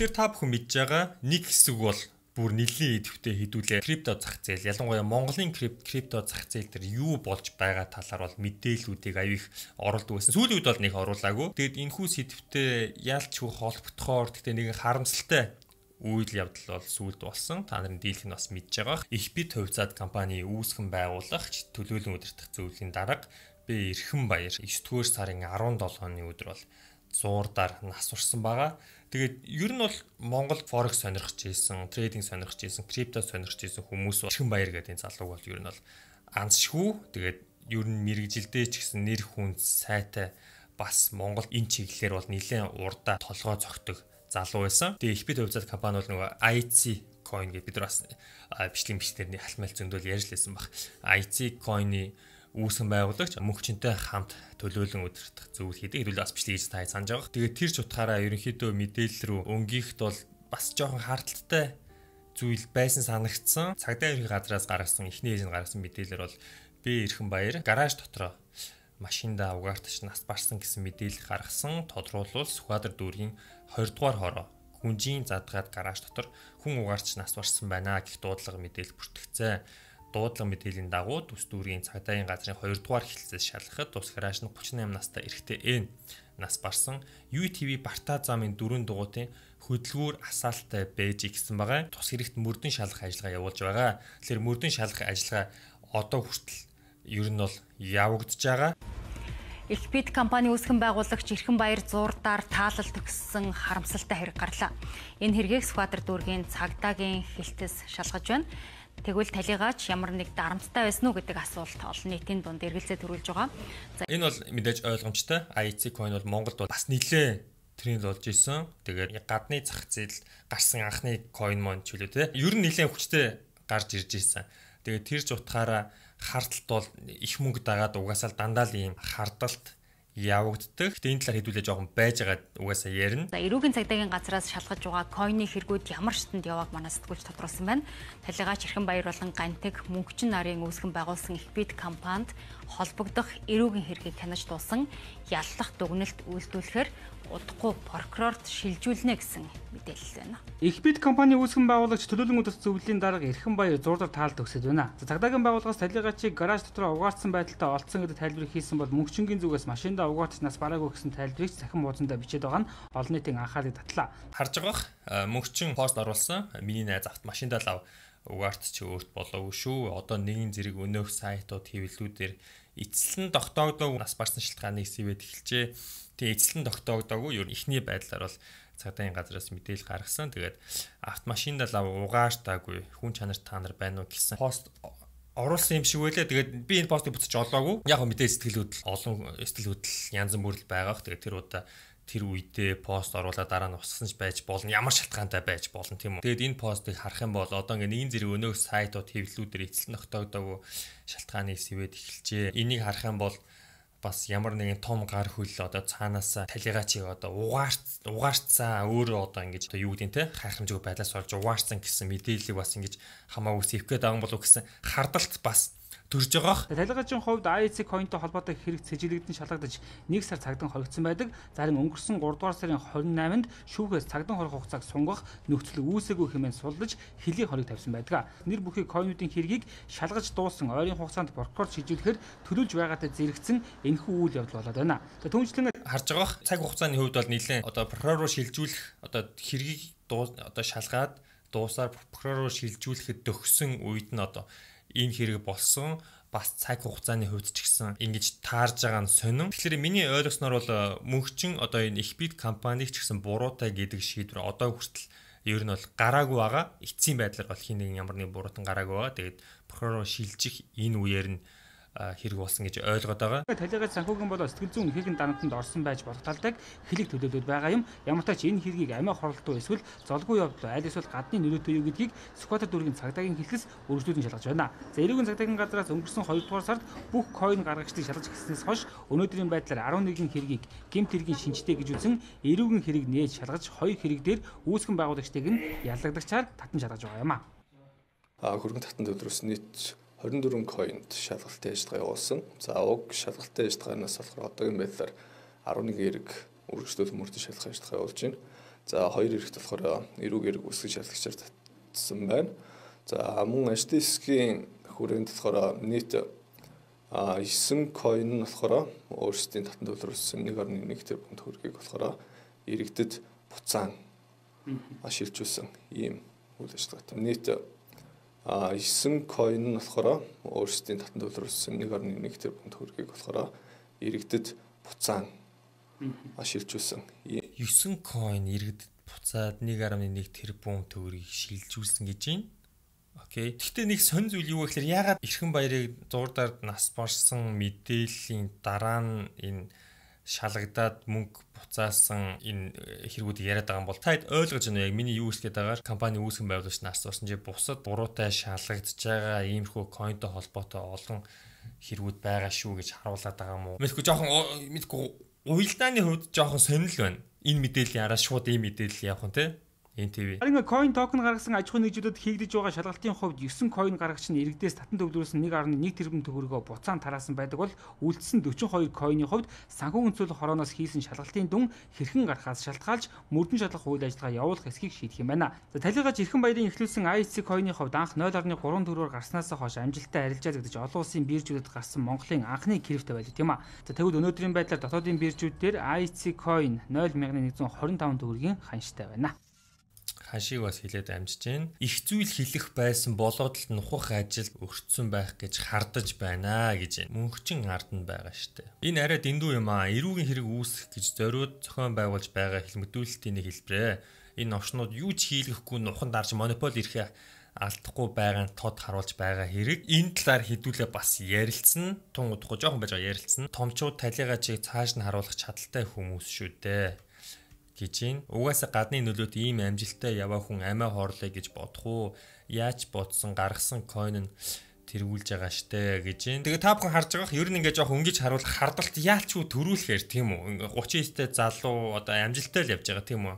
Тэгэхээр та бүхэн мэдж байгаа нэг хэсэг бол бүр нэлийн идэвхтэй хідүүлээ. Крипто зах зээл ялангуяа Монголын крипто зах зээл дээр юу болж байгаа талаар бол мэдээллүүдийг аяих оролдог байсан. Сүүлийн үед бол нэг оруулаагүй. Тэгэд энэхүү сэдвтэ ялч хөө холбогдохоор тэгтээ нэг харамсалтай үйл явдал бол сүүлд болсон. Та нарын дийлх нь бас мэдж байгаа. Их бит хувьцаат компани үүсгэн байгуулагч төлөөлөн удирдах зөвлөлийн дарга Б Эрхэн Баяр 9 дугаар сарын 17-ны өдөр бол зуурдаар насурсан байгаа. Тэгээд ер нь бол Монгол Forex сонирхож ийсэн, трейдинг сонирхож ийсэн, крипто сонирхож ийсэн хүмүүс Чихэн Баяр гэдэг энэ залууг бол ер нь бол анцшгүй. Тэгээд ер нь мэрэгжилдээ ч гэсэн нэр хүн сайтай бас Монгол энэ чиглэлээр бол нэлээд урдаа толгой зогтөг залуу байсан. Тэгээ их бит хувьцаат компани бол нөгөө IC coin гэдэг бид нар бас бичлэг бичлэрний халмайл зөндөл ярьж лээсэн баг. IC coin-ийн үүсгэн байгуулагч мөнхчөнтэй хамт төлөөлөн удирдах зүйл хийдэг. Хэрвэл бас биш гэж та санаж байгаа. Тэгээд тэр ч утгаараа ерөнхийдөө мэдээлэл рүү өнгийхд бол бас жоохон хаалттай зүйл байсан санагдсан. Цагдаа ерхий газраас гаргасан эхний ээлжинд гаргасан мэдээлэлэр бол би эрхэн баяр гараж дотроо машиндаа угаартч нас барсан гэсэн мэдээлэл гаргасан. Тодруулбал Сүхбаатар дүүргийн 20 дугаар хороо гүнжийн задгаад гараж дотор хүн угаарч нас барсан байна гэх дуудлага мэдээлэл бүртгэгдсэн дуудлага мэдээллийн дагуу төс дүүргийн цагдаагийн газрын 2 дугаар хэлцээс шалгахад тус гарааш нь 38 настай эрэгтэй Н нас барсан UTV Барта замын дөрөв дугуйтын хөдөлгүүр асаалттай байж гисэн байгаа. Тус хэрэгт мөрдөн шалгах ажиллагаа явуулж байгаа. Тэгэхээр мөрдөн шалгах ажиллагаа одоо хүртэл ер нь бол явагдж байгаа. Элпид компани үүсгэн байгуулагч Эрхэн Баяр зурдаар таалал төгссөн харамсалтай хэрэг гарлаа. Энэ хэргийг Сквадр дүүргийн цагдаагийн хилтэс шалгаж байна. Тэгвэл талигаач ямар нэг дарамттай байсан уу гэдэг асуулт олон нийтийн дунд эргэлзээ төрүүлж байгаа. За энэ бол мэдээж ойлгомжтой. IEC coin бол Монголд бас нэлээ тренд болж исэн. Тэгээд гадны зах зээл гарсан анхны coin мөн ч үлээ тэ. Ер нь нэлээ хүчтэй гарч ирж исэн. Тэгээд тэр ч утгаараа хардталт бол их мөнгө дагаад угаасаа дандаа л ийм хардталт явагддаг. Тэгээд энэ талаар хэдүүлээ жоохон байж байгаа угаасаа ярина. За эрүүгийн цагдаагийн газраас шалгаж байгаа койны хэрэгүүд ямар шатанд явааг манай сэтгүүлч тодруулсан байна. Талигаач Эрхэн Баяр болон Гантэг Мөнхчин нарын үүсгэн байгуулсан их бит компанид холбогдох эрүүгийн хэргийг таньж дуусан яллах дүгнэлт үйлдвэрлэхээр удахгүй прокурорт шилжүүлнэ гэсэн мэдээлэл байна. Эхбит компани үүсгэн байгуулагч төлөөлөмөд зөвлөлийн дарга Эрхэн Баяр зурдаар таалд өгсөд байна. За цагдаагийн байгууллагаас талигачийг гараж дотор угаартсан байдлаар олцсон гэдэг тайлбар хийсэн бол мөнхчингийн зүгээс машиндаа угаартснаас бараагүй гэсэн тайлбарыг цахим хуудсанд бичээд байгаа нь олон нийтийн анхаарлыг татлаа. Харж байгаах мөнхчин пост оруулсан миний найз авт машиндаа лав угаарт чи өөрт болоогүй шүү. Одоо нэгэн зэрэг өнөөх сайтууд хэвлэлүүдээр эцэл нь тогтоогдоогүй нас барсан шалтгааны сэвэд эхэлжээ. Тэгээ эцэл нь тогтоогдоогүй ер нь ихний байдлаар бол цагдаагийн газраас мэдээлэл гаргасан. Тэгээд автомашинд л угаартаагүй хүн чанарт та нар байна уу гэсэн пост оруулсан юм шиг байлаа. Тэгээд би энэ постыг буцаж олоогүй. Яг мэдээ сэтгэлүүд олон сэтгэлүүд янз бүрл байгаах. Тэгээд тэр удаа тэр үедээ пост оруулаад дараа нь уссан ч байж болно ямар шалтгаантай байж болно тийм үү тэгээд энэ постыг харах юм бол одоо ингээ нэгэн зэрэг өнөөх сайтууд хэвлэлүүдээр эцэл ногтоогдоогүй шалтгааны сэвэд эхэлжээ энийг харах юм бол бас ямар нэгэн том гар хөл одоо цаанаас талигаачийг одоо угаарц угаарцсан өөрөө одоо ингэж одоо юу гэдэг нь те хайхамжгүй байдлаас олж угаарцсан гэсэн мэдээллийг бас ингэж хамаагүй сэвхэд аван болов гэсэн хардалт бас төрж байгаах. Талхажийн хувьд IEC coin-той холбоотой хэрэг сэжиглэгдэн шалгагдаж 1 сар цагдан хоригдсон байдаг. Зарим өнгөрсөн 3 дугаар сарын 28-нд шүүхээс цагдан хорих хугацааг сунгах нөхцөл үүсээгүй хэмээн суллаж хөлийг хориг тавьсан байдаг. Нэр бүхий coin-уудын хэргийг шалгаж дууссан ойрын хугацаанд прокурор шийдвэрлэхээр төлөвлөж байгаатай зэрэгцэн энэхүү үйл явдал болоод байна. Тэгээ түүнчлэн харж байгаах цаг хугацааны хувьд бол нэлээд одоо прокурор руу шилжүүлэх одоо хэргийг одоо шалгаад дуусаар прокурор руу шилжүүлэхэд төгссөн үед нь одоо энэ хэрэг болсон бас цаг хугацааны хувьд ч гэсэн ингэж таарж байгаа нь сонин. Тэгэхээр миний ойлгосноор бол э, мөнхчин одоо энэ их бит компаниг ч гэсэн буруутай гэдэг шийдвэр одоо хүртэл ер нь бол гараагүй байгаа. Эцсийн байдлаар бол хин нэг ямар нэг буруутан гараагүй байгаа. Тэгээд прокурор шилжих энэ үеэр нь хэрэг болсон гэж ойлгоод байгаа. Талигаас санхүүгийн болоо сэтгэл зүйн хэрэг дарамтанд орсон байж болох талдаг хэлэг төлөөлөл байгаа юм. Ямар ч тач энэ хэргийг амиа хорлолтоо эсвэл золгүй явдлаа аль эсвэл гадны нөлөөтэй юу гэдгийг Скватер дүүргийн цагдаагийн хэлхээс өргөжлүүлэн шалгаж байна. За эрүүгийн цагдаагийн газраас өнгөрсөн 2 дугаар сард бүх койн гаргагчдыг шалгаж гиснээс хойш өнөөдрийн байдлаар 11 хэргийг гемт хэргийн шинжтэй гэж үзэн эрүүгийн хэрэг нээж шалгаж хоёр хэрэг дээр үүсгэн байгуулагчдыг нь яллагдагчаар татан шалгаж байгаа юм а. А хөрөнгө татанд өдрөөс нийт 24 coin-д шалгалтын ажиллагаа явуулсан. За уг шалгалтын ажиллагаанаас болохоор одоогийн байдлаар 11 эрэг үргэлжлүүлэх мөрдөж шалгах ажиллагаа явуулж байна. За хоёр эрэгт болохоор эрүүг эрэг үсгэж шалгагчаар татсан байна. За мөн ажлын хэсгийн хүрээнд болохоор нийт 9 coin нь болохоор өөрсдийн татанд төлрүүлсэн 1.1 тэрбумт хөргийг болохоор иргэдэд буцаан ашиглжүүлсэн ийм үйл ажиллагаа. Нийт А 9 coin нь болохоор өөрсдийн татан төвлөрүүлсэн 1.1 тэрбум төгрөгийг болохоор иргэдэд буцаан шилжүүлсэн. 9 coin иргэдэд буцаад 1.1 тэрбум төгрөгийг шилжүүлсэн гэж юм. Окей. Гэхдээ нэг сонь зүйл юу гэхээр ягаад Эрхэн баярыг зуурдаар нас барсан мэдээллийн дараа нь энэ шалгадаад мөнгө буцаасан энэ э, хэрэгүүд яриад байгаа юм бол та ойлгож байна яг миний юу хийсгээд байгаа компани үүсгэн байгуулагч нарс орсон чи бусад буруутай шалгагдж байгаа иймэрхүү койнтой холбоотой олон хэрэгүүд байгаа шүү гэж харуулад байгаа юм уу мэдхгүй жоохон мэдхгүй уйлдааны хувьд жоохон сонирхол байна энэ мэдээллийн араас шууд ийм мэдээлэл явах нь те NTV. Харин coin token гаргасан аж ахуйн нэгжүүдэд хийгдэж байгаа шалгалтын хувьд 9 coin гаргагч нь иргэдээс татан төвлөрүүлсэн 1.1 тэрбум төгрөгөө буцаан тараасан байдаг бол үлдсэн 42 coin-ийн хувьд санхүү өнцөглөх хорооноос хийсэн шалгалтын дүн хэрхэн гарахаас шалтгаалж мөрдөн шалгах үйл ажиллагаа явуулах эсхийг шийдэх юм байна. За талигаж эрхэн баярын эхлүүлсэн IC coin-ийн хувьд анх 0.3 төгрөгөөр гарснаас хойш амжилттай арилжаалагдаж олон улсын биржүүдэд гарсан Монголын анхны криптовалют байлиг тийм аа. За тэгвэл өнөөдрийн байдлаар дотоодын биржүүд дээр IC coin 0.125 төгрөгийн ханштай байна хаашиг бас хилээд амжиж байна. Их зүйл хэлэх байсан болоод л нухах ажил өртсөн байх гэж хардаж байна гэж мөнхчин ард нь байгаа штэ. Энэ арай дэндүү юм аа. Эрүүгийн хэрэг үүсэх гэж зориуд зохион байгуулж байгаа хэлмэдүүлэлтийн хэлбэрээ. Энэ овчнууд юу ч хийлгэхгүй нухан дарж монопол ирэх алдахгүй байгаа нь тод харуулж байгаа хэрэг. Энэ талаар хэдүүлээ бас ярилцсан. Тун удахгүй жоохон байж байгаа ярилцсан. Томчууд талигаа чиг цааш нь харуулах чадaltaй хүмүүс шүү дээ гэж юм. Угаасаа гадны нөлөөт ийм амжилттай яваа хүн амиа хорлоо гэж бодох уу? Яаж бодсон гаргасан койн нь тэргүүлж байгаа штэ гэж юм. Тэгээ та бүхэн харж байгаах ер нь ингээ жоох өнгөж харуул хардалт яалчгүй төрүүлэхээр тийм үү. 39-тэй залуу одоо амжилттай л явж байгаа тийм үү.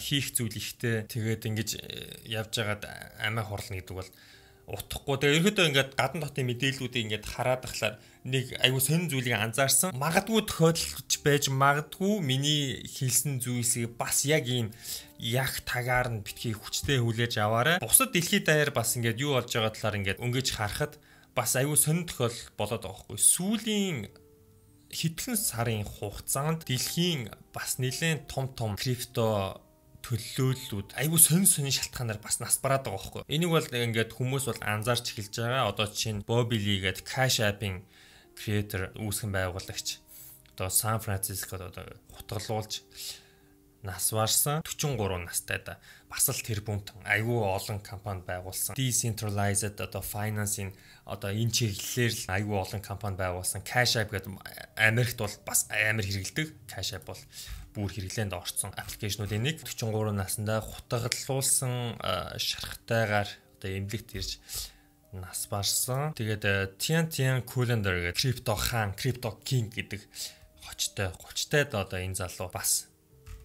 Хийх зүйл ихтэй. Тэгээд ингэж э, явж байгаад амиа хорлно гэдэг бол утахгүй. Тэгээ ерөөдөө ингээд гадна дотны мэдээллүүдийг ингээд хараад тахлаар нэг айгу сонин зүйлийг анзаарсан. Магадгүй тохиолдолч байж магадгүй миний хэлсэн зүйлсийг бас яг ийм яг тагаар нь битгий хүчтэй хүлээж аваарай. Бусад дэлхийд даяар бас ингээд юу болж байгаа талаар ингээд өнгөж харахад бас айгу сонин тохиол болоод байгаа хгүй. Сүүлийн хэдхэн сарын хугацаанд дэлхийн бас нэлээд том том крипто төлөөллүүд айгүй сонь сонь шалтгаанаар бас нас бараад байгаа хөөхгүй. Энийг бол ингээд хүмүүс бол анзаарч эхэлж байгаа. Одоо чинь Bobby Lee гээд Cash App-ийн creator үүсгэн байгуулагч одоо Сан Францискод одоо хутгалуулж нас барсан 43 настай да бас л тэр бүнт айгүй олон компани байгуулсан decentralized одоо finance-ийн одоо энэ чиглэлээр л айгүй олон компани байгуулсан cash app гэдэг Америкт бол бас амар хэрэгэлдэг cash app бол бүр хэрэглээнд орсон аппликейшнуудын нэг 43 наснда хутгалуулсан э, шархтайгаар одоо эмнэлэгт ирж нас барсан. Тэгээд э, Tian Tian Calendar гэдэг крипто хаан, крипто кинг гэдэг хочтой, гучтай одоо энэ залуу бас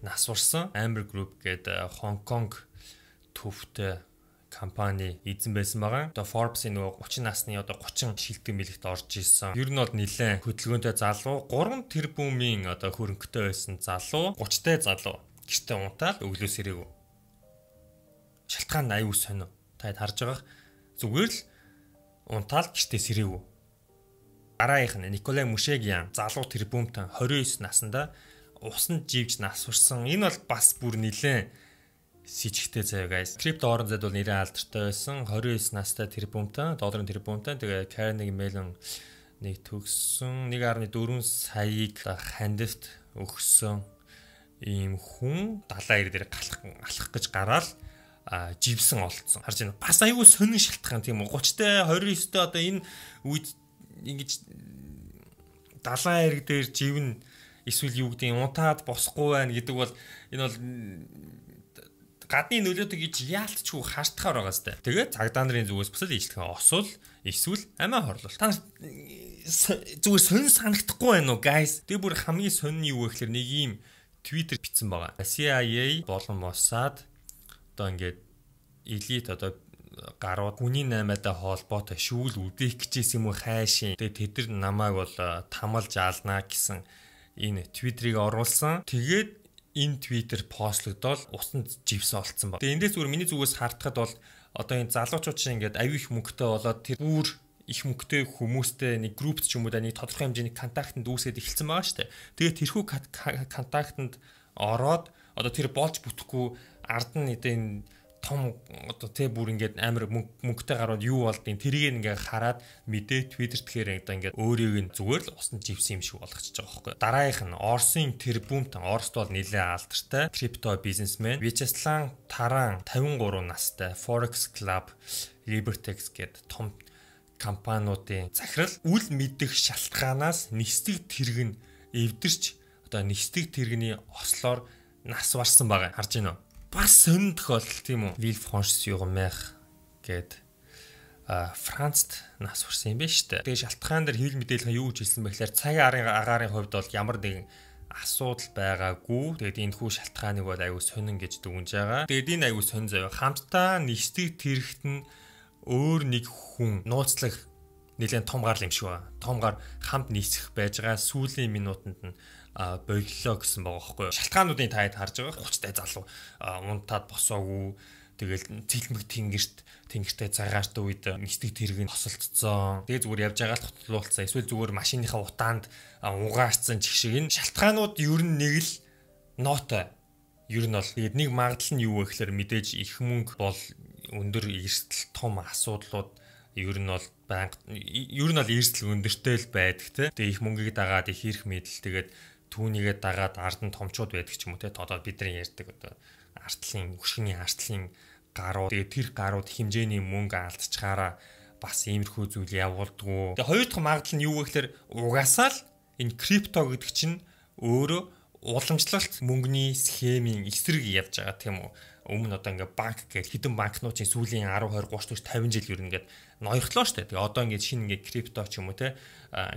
нас барсан. Amber Group гэдэг Hong Kong төвтэй компани эзэн байсан байгаа. Одоо Forbes-ийн нөгөө 30 насны одоо 30 шилдэг мэлэгт орж ирсэн. Ер нь бол нэлээд хөдөлгөөнтэй залуу, 3 тэрбумын одоо хөрөнгөтэй байсан залуу, 30-тэй залуу гэртээ унтаал өглөөс ирээгүй. Шалтгаан аюу сонио. Таад харж байгаах зүгээр л унтаал гэртээ сэрээв. Дараах нь Николай Мушегян залуу трибүмтэн 29 наснда усан живж нас урсан. Энэ бол бас бүр нилээн с ิจ гтэй заяа guys. Крипт орон зайд бол нэрээ алдартай байсан. 29 настай трибүмтэн, долларын трибүмтэн тэгээ Карнеги Мелон нэг төгссөн 1.4 саяыг хандивт өгсөн ийм хүн далайн ир дээр галах алах гэж гараал живсэн олцсон. Харж байна. Бас аюул сонин шалтгаан тийм үү. 30-тэй 29-тэй одоо энэ үед ингэж далайн эрг дээр живнэ эсвэл юу гэдэг юм унтаад босхгүй байна гэдэг бол энэ бол гадны нөлөөтэй гэж яалтчгүй хартахаар байгаа сте. Тэгээд цагдаа нарын зүгээс бусад ижилхэн осол эсвэл амиа хорлол. Та э, зүгээр сонир санагдахгүй байна уу guys? Тэгээ бүр хамгийн сонин юу вэ гэхээр нэг юм Twitter бичсэн байгаа. CIA болон Mossad одоо ингээд элит одоо гарууд хүний наймаатай холбоотой шүүл үдэх гэжсэн юм уу хайшин. Тэгээ тэд нар намайг бол тамалж аална гэсэн энэ твиттерийг оруулсан. Тэгээд энэ твиттер постлогдоод усанд живс олцсон баг. Тэгээ эндээс зүгээр миний зүгээс хартахад бол одоо энэ залуучууд чинь ингээд аюу их мөнгөтэй болоод тэр бүр их мөнгөтэй хүмүүстэй нэг группт ч юм уу да нэг тодорхой хэмжээний контактэнд үүсээд эхэлсэн байгаа шүү дээ. Тэгээд тэрхүү контактэнд ороод одоо тэр болж бүтэхгүй ард нь эдээ энэ том одоо тэ бүр ингээд амар мөнгөтэй гарууд юу болдгийг тэрийг ингээд хараад мэдээ твиттер тэгэхээр одоо ингээд өөрийг нь зүгээр л усн живсэн юм шиг болгочихж байгаа байхгүй. Дараагийнх нь Орсын тэрбумтан Оросд бол нэлээд алдартай крипто бизнесмен Вячеслав Таран 53 настай Forex Club Libertex гээд том компаниудын захирал үл мэдэх шалтгаанаас нэстэг тэрэг нь эвдэрч одоо нэстэг тэрэгний ослоор нас барсан байгаа. Харж байна уу? бас сонин тохиолдол тийм үү? Lille France Jurmech гэд а Францд нас урсан юм байна шүү дээ. Тэгээ шалтгаан дээр хэвлэл мэдээлэл юу гэж хэлсэн бэхлээр цагийн арын агаарын хувьд бол ямар нэгэн асуудал байгаагүй. Тэгээд энэ хүү шалтгааныг бол аюу сонин гэж дүгнж байгаа. Тэгээд энэ аюу сонин заяа хамтдаа нэгсдэг тэрэгт нь өөр нэг хүн нууцлах нэлээд том гар л юм шиг байна. Том гар хамт нийцэх байж байгаа сүүлийн минутанд нь а боллоо гэсэн байгаа байхгүй юу. Шалтгаануудын таад харж байгаа 30-тай залуу унтаад босоогүй. Тэгэл цэлмэг тэнгэрт тэнгэртэй цагаарт үед нэстэг тэрэг нь тосолцсон. Тэгээ зүгээр явж байгаа л хотлуулсан. Эсвэл зүгээр машиныхаа утаанд угаарсан ч шиг энэ шалтгаанууд ер нь нэг л нотой. Ер нь бол тэгээд нэг магадлал нь юу вэ гэхээр мэдээж их мөнгө бол өндөр эрсдэл том асуудлууд ер нь бол банк ер нь бол эрсдэл өндөртэй л байдаг те. Тэгээ их мөнгөийг дагаад их ирэх мэдэл тэгээд түүнийгээ дагаад ард нь томчууд байдаг ч юм уу те. Одоо бидний ярьдаг одоо артлын хөшгний артлын гарууд тэгээд тэр гарууд хэмжээний мөнгө алдчихаараа бас иймэрхүү зүйл явуулдгүү. Тэгээ хоёр дахь магадлал нь юу вэ гэхээр угаасаа л энэ крипто гэдэг чинь өөрөө уламжлалт мөнгөний схемийн эсрэг явж байгаа тийм үү. Өмнө одоо ингээд банк гэж хэдэн банкнуучийн сүүлийн 10 20 30 40 50 жил ер нь ингээд ноёрхлоо штэ. Тэгээ одоо ингээд шинэ ингээд крипто ч юм уу те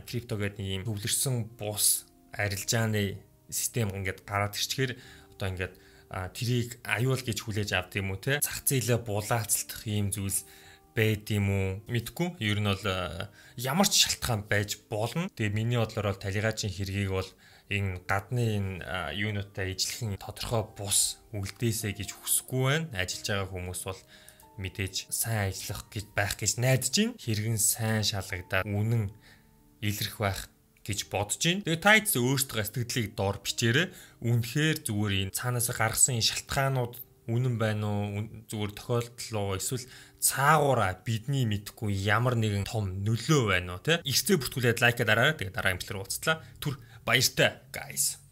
крипто гэдэг ийм төвлөрсөн бус арилжааны систем ингээд гараад ирчихээр одоо ингээд тэрийг аюул гэж хүлээж авт юм уу те. Зах зээлээ булаацлах ийм зүйл байд юм уу мэдгүй. Ер нь бол э, ямар ч шалтгаан байж болно. Тэгээ миний бодлоор бол талигаачийн хэргийг бол энэ гадны энэ юунуудтай ижилхэн тодорхой бус үлдээсэй гэж хүсэхгүй байна. Ажиллаж байгаа хүмүүс бол мэдээж сайн ажиллах гэж байх гэж найдаж байна. Хэрэгэн сайн шалгагдаад үнэн илрэх байх гэж бодож байна. Тэгээ та эцээ өөртөө сэтгэлийг дор бичээрэй. Үнэхээр зүгээр энэ цаанаас гаргасан энэ шалтгаанууд үнэн байна уу? Зүгээр тохиолдол уу? Эсвэл цаагаараа бидний мэдхгүй ямар нэгэн том нөлөө байна уу те. Ихтэй бүртгүүлээд лайка дараарай. Тэгээ дараа имплэр уулзлаа. Түр баяртай guys.